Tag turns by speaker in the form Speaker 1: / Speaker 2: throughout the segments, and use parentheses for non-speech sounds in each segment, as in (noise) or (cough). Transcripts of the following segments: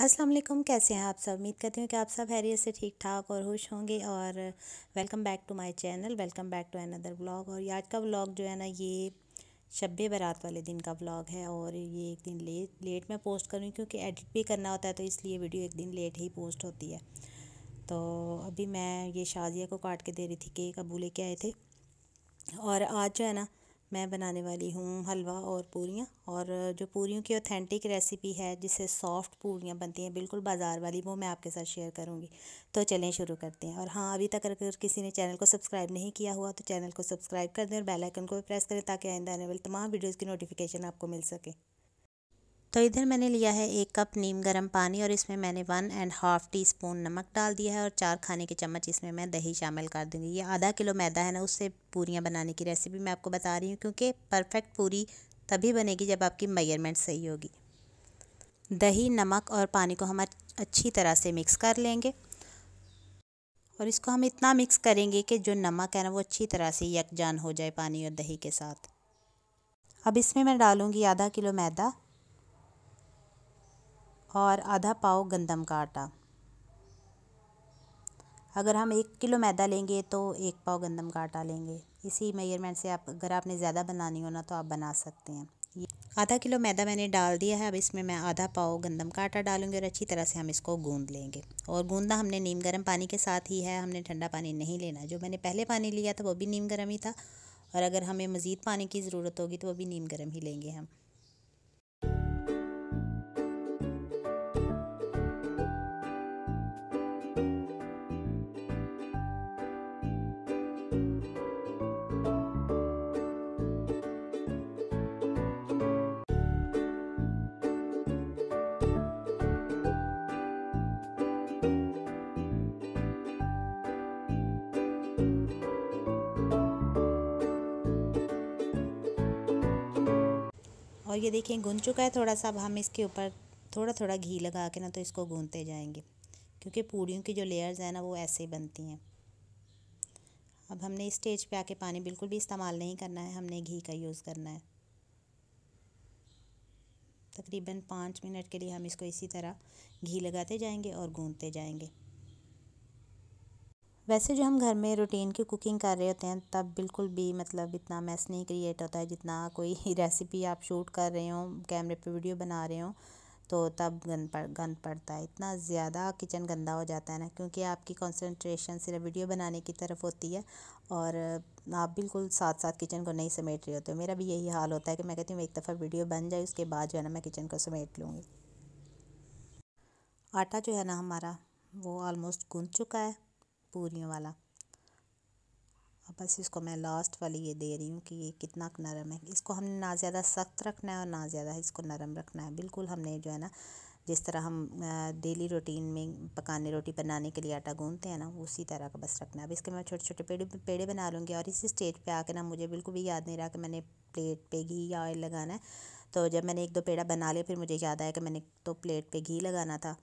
Speaker 1: अस्सलाम वालेकुम कैसे हैं आप सब उम्मीद करती हूँ कि आप सब हैरियत से ठीक ठाक और खुश होंगे और welcome back to my channel welcome back to another vlog और आज का व्लॉग जो है ना ये शब्बे बारात वाले दिन का व्लॉग है और ये एक दिन लेट लेट में पोस्ट करूँ क्योंकि एडिट भी करना होता है तो इसलिए वीडियो एक दिन लेट ही पोस्ट होती है तो अभी मैं ये शाजिया को काट के दे रही थी केक अबू लेके आए थे और आज जो है ना मैं बनाने वाली हूँ हलवा और पूरियाँ और जो पूरियों की ऑथेंटिक रेसिपी है जिससे सॉफ्ट पूरियाँ बनती हैं बिल्कुल बाज़ार वाली वो मैं आपके साथ शेयर करूँगी तो चलें शुरू करते हैं और हाँ अभी तक अगर किसी ने चैनल को सब्सक्राइब नहीं किया हुआ तो चैनल को सब्सक्राइब कर दें और बेलाइकन को भी प्रेस करें ताकि आइंदा आने वाली तमाम वीडियोज़ की नोटिफिकेशन आपको मिल सके तो इधर मैंने लिया है एक कप नीम गर्म पानी और इसमें मैंने one and half teaspoon नमक डाल दिया है और चार खाने के चम्मच इसमें मैं दही शामिल कर दूंगी ये आधा किलो मैदा है ना उससे पूरियाँ बनाने की रेसिपी मैं आपको बता रही हूँ क्योंकि परफेक्ट पूरी तभी बनेगी जब आपकी मेजरमेंट सही होगी दही नमक और पानी को हम अच्छी तरह से मिक्स कर लेंगे और इसको हम इतना मिक्स करेंगे कि जो नमक है ना वो अच्छी तरह से यकजान हो जाए पानी और दही के साथ अब इसमें मैं डालूँगी आधा किलो मैदा और आधा पाव गंदम का आटा अगर हम एक किलो मैदा लेंगे तो एक पाव गंदम का आटा लेंगे इसी मेयरमेंट से आप अगर आपने ज़्यादा बनानी हो ना तो आप बना सकते हैं आधा किलो मैदा मैंने डाल दिया है अब इसमें मैं आधा पाव गंदम का आटा डालूंगी और अच्छी तरह से हम इसको गूंद लेंगे और गूंदना हमने नीम गर्म पानी के साथ ही है हमने ठंडा पानी नहीं लेना जो मैंने पहले पानी लिया था वो भी नीम गर्म ही था और अगर हमें मज़ीद पानी की ज़रूरत होगी तो वो भी नीम गर्म ही लेंगे हम और ये देखिए गुन चुका है थोड़ा सा अब हम इसके ऊपर थोड़ा थोड़ा घी लगा के ना तो इसको गूंदते जाएंगे क्योंकि पूड़ियों की जो लेयर्स हैं ना वो ऐसे बनती हैं अब हमने इस स्टेज पे आके पानी बिल्कुल भी इस्तेमाल नहीं करना है हमने घी का यूज़ करना है तकरीबन पाँच मिनट के लिए हम इसको इसी तरह घी लगाते जाएंगे और गूंदते जाएंगे वैसे जो हम घर में रूटीन की कुकिंग कर रहे होते हैं तब बिल्कुल भी मतलब इतना मैस नहीं क्रिएट होता है जितना कोई रेसिपी (laughs) आप शूट कर रहे हो कैमरे पे वीडियो बना रहे हो तो तब गंद पड़ गंद पड़ता है इतना ज़्यादा किचन गंदा हो जाता है ना क्योंकि आपकी कंसंट्रेशन सिर्फ वीडियो बनाने की तरफ होती है और आप बिल्कुल साथ साथ किचन को नहीं समेट रहे होते मेरा भी यही हाल होता है कि मैं कहती हूँ एक दफ़ा वीडियो बन जाए उसके बाद जो है ना मैं किचन को समेट लूँगी आटा जो है ना हमारा वो ऑलमोस्ट गूँध चुका है पूरियों वाला बस इसको मैं लास्ट वाली ये दे रही हूँ कि ये कितना नरम है इसको हमने ना ज़्यादा सख्त रखना है और ना ज़्यादा इसको नरम रखना है बिल्कुल हमने जो है ना जिस तरह हम डेली रूटीन में पकाने रोटी बनाने के लिए आटा गूंदते हैं ना उसी तरह का बस रखना है अब इसके मैं छोटे छोटे पेड़े पेड़े बना लूँगी और इसी स्टेज पर आके ना मुझे बिल्कुल भी याद नहीं रहा कि मैंने प्लेट पर घी या ऑयल लगाना है तो जब मैंने एक दो पेड़ा बना लिया फिर मुझे याद आया कि मैंने तो प्लेट पर घी लगाना था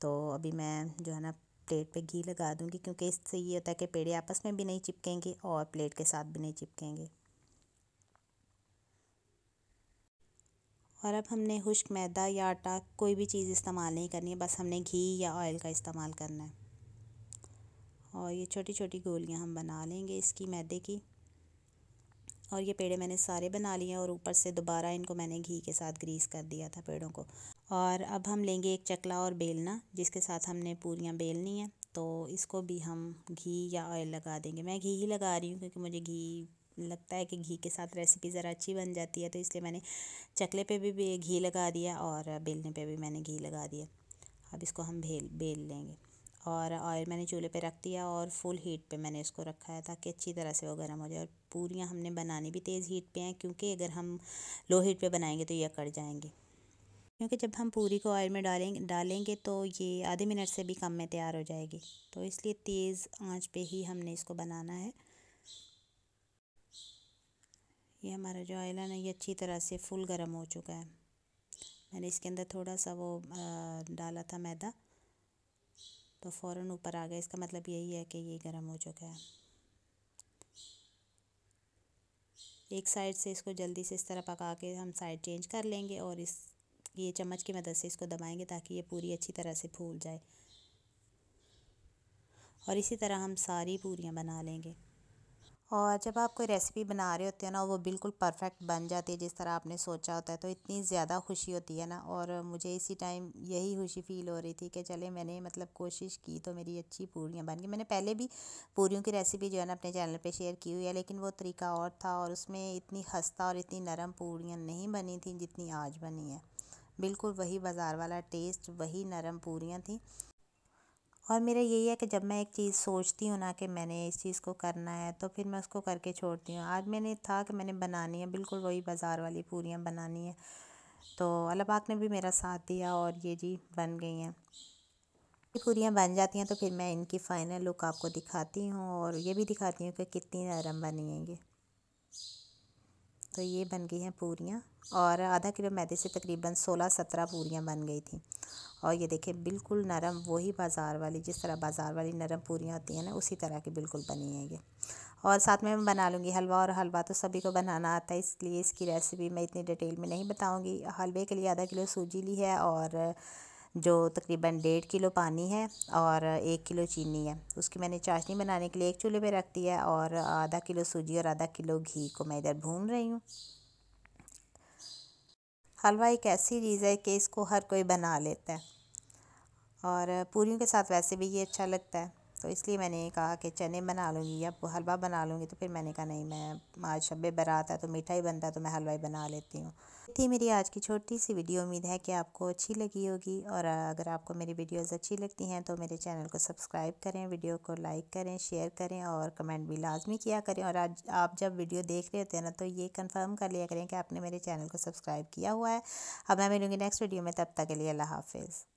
Speaker 1: तो अभी मैं जो है ना प्लेट पे घी लगा दूंगी क्योंकि इससे ये होता है कि पेड़े आपस में भी नहीं चिपकेंगे और प्लेट के साथ भी नहीं चिपकेंगे और अब हमने खुश्क मैदा या आटा कोई भी चीज़ इस्तेमाल नहीं करनी है बस हमने घी या ऑयल का इस्तेमाल करना है और ये छोटी छोटी गोलियां हम बना लेंगे इसकी मैदे की और ये पेड़े मैंने सारे बना लिए और ऊपर से दोबारा इनको मैंने घी के साथ ग्रीस कर दिया था पेड़ों को और अब हम लेंगे एक चकला और बेलना जिसके साथ हमने पूरियाँ बेलनी है तो इसको भी हम घी या ऑयल लगा देंगे मैं घी ही लगा रही हूँ क्योंकि मुझे घी लगता है कि घी के साथ रेसिपी ज़रा अच्छी बन जाती है तो इसलिए मैंने चकले पे भी घी लगा दिया और बेलने पे भी मैंने घी लगा दिया अब इसको हम भेल बेल लेंगे और ऑयल मैंने चूल्हे पे रख दिया और फुल हीट पे मैंने इसको रखा है ताकि अच्छी तरह से वो गर्म हो जाए और पूरियाँ हमने बनानी भी तेज़ हीट पे हैं क्योंकि अगर हम लो हीट पे बनाएंगे तो ये अकड़ जाएंगे क्योंकि जब हम पूरी को ऑयल में डालेंगे डालेंगे तो ये आधे मिनट से भी कम में तैयार हो जाएगी तो इसलिए तेज़ आंच पे ही हमने इसको बनाना है ये हमारा जो ऑयल है ना ये अच्छी तरह से फुल गर्म हो चुका है मैंने इसके अंदर थोड़ा सा वो डाला था मैदा तो फ़ौर ऊपर आ गया इसका मतलब यही है कि ये गर्म हो चुका है एक साइड से इसको जल्दी से इस तरह पका के हम साइड चेंज कर लेंगे और इस ये चम्मच की मदद से इसको दबाएंगे ताकि ये पूरी अच्छी तरह से फूल जाए और इसी तरह हम सारी पूरियाँ बना लेंगे और जब आप कोई रेसिपी बना रहे होते हैं ना वो बिल्कुल परफेक्ट बन जाती है जिस तरह आपने सोचा होता है तो इतनी ज़्यादा खुशी होती है ना और मुझे इसी टाइम यही खुशी फील हो रही थी कि चले मैंने मतलब कोशिश की तो मेरी अच्छी पूरियाँ बन गई मैंने पहले भी पूरियों की रेसिपी जो है ना अपने चैनल पर शेयर की हुई है लेकिन वो तरीका और था और उसमें इतनी खस्ता और इतनी नरम पूरियाँ नहीं बनी थी जितनी आज बनी है बिल्कुल वही बाज़ार वाला टेस्ट वही नरम पूरियाँ थी और मेरा यही है कि जब मैं एक चीज़ सोचती हूँ ना कि मैंने इस चीज़ को करना है तो फिर मैं उसको करके छोड़ती हूँ आज मैंने था कि मैंने बनानी है बिल्कुल वही बाज़ार वाली पूरियाँ बनानी है तो अल्लाह पाक ने भी मेरा साथ दिया और ये जी बन गई हैं ये पूरियाँ बन जाती हैं तो फिर मैं इनकी फ़ाइनल लुक आपको दिखाती हूँ और ये भी दिखाती हूँ कि कितनी नरम बनी हैं ये तो ये बन गई हैं पूरियाँ और आधा किलो मैदे से तकरीबन सोलह सत्रह पूरियाँ बन गई थी और ये देखें बिल्कुल नरम वही बाज़ार वाली जिस तरह बाज़ार वाली नरम पूरियाँ होती हैं ना उसी तरह की बिल्कुल बनी है ये और साथ में मैं बना लूँगी हलवा और हलवा तो सभी को बनाना आता है इसलिए इसकी रेसिपी मैं इतनी डिटेल में नहीं बताऊँगी हलवे के लिए आधा किलो सूजी ली है और जो तकरीबन डेढ़ किलो पानी है और एक किलो चीनी है उसकी मैंने चाशनी बनाने के लिए एक चूल्हे पे रख दी है और आधा किलो सूजी और आधा किलो घी को मैं इधर भून रही हूँ हलवा एक ऐसी चीज़ है कि इसको हर कोई बना लेता है और पूरी के साथ वैसे भी ये अच्छा लगता है तो इसलिए मैंने कहा कि चने बना लूँगी या हलवा बना लूँगी तो फिर मैंने कहा नहीं मैं आज शब बरात है तो मीठा ही बनता है तो मैं हलवा ही बना लेती हूँ थी मेरी आज की छोटी सी वीडियो उम्मीद है कि आपको अच्छी लगी होगी और अगर आपको मेरी वीडियोस अच्छी लगती हैं तो मेरे चैनल को सब्सक्राइब करें वीडियो को लाइक करें शेयर करें और कमेंट भी लाजमी किया करें और आज आप जब वीडियो देख रहे होते हैं ना तो ये कंफर्म कर लिया करें कि आपने मेरे चैनल को सब्सक्राइब किया हुआ है अब मैं मिलूँगी नेक्स्ट वीडियो में तब तक के लिए अल्लाह हाफिज़